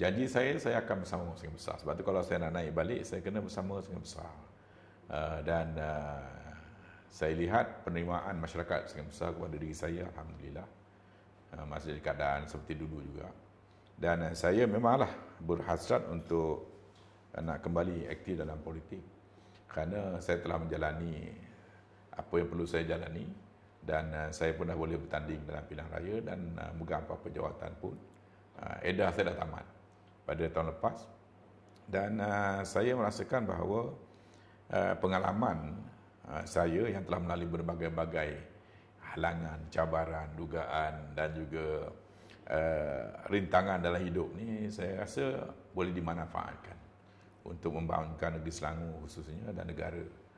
Janji saya, saya akan bersama Sungai Besar. Sebab tu kalau saya nak naik balik, saya kena bersama Sungai Besar. Uh, dan uh, saya lihat penerimaan masyarakat Sungai Besar kepada diri saya, Alhamdulillah. Uh, masih dalam keadaan seperti dulu juga. Dan uh, saya memanglah berhasrat untuk uh, nak kembali aktif dalam politik. Kerana saya telah menjalani apa yang perlu saya jalani. Dan uh, saya pun dah boleh bertanding dalam pilihan raya dan uh, megang apa-apa jawatan pun. Uh, edah saya dah tamat pada tahun lepas dan uh, saya merasakan bahawa uh, pengalaman uh, saya yang telah melalui berbagai-bagai halangan, cabaran, dugaan dan juga uh, rintangan dalam hidup ni saya rasa boleh dimanfaatkan untuk membangunkan negeri Selangor khususnya dan negara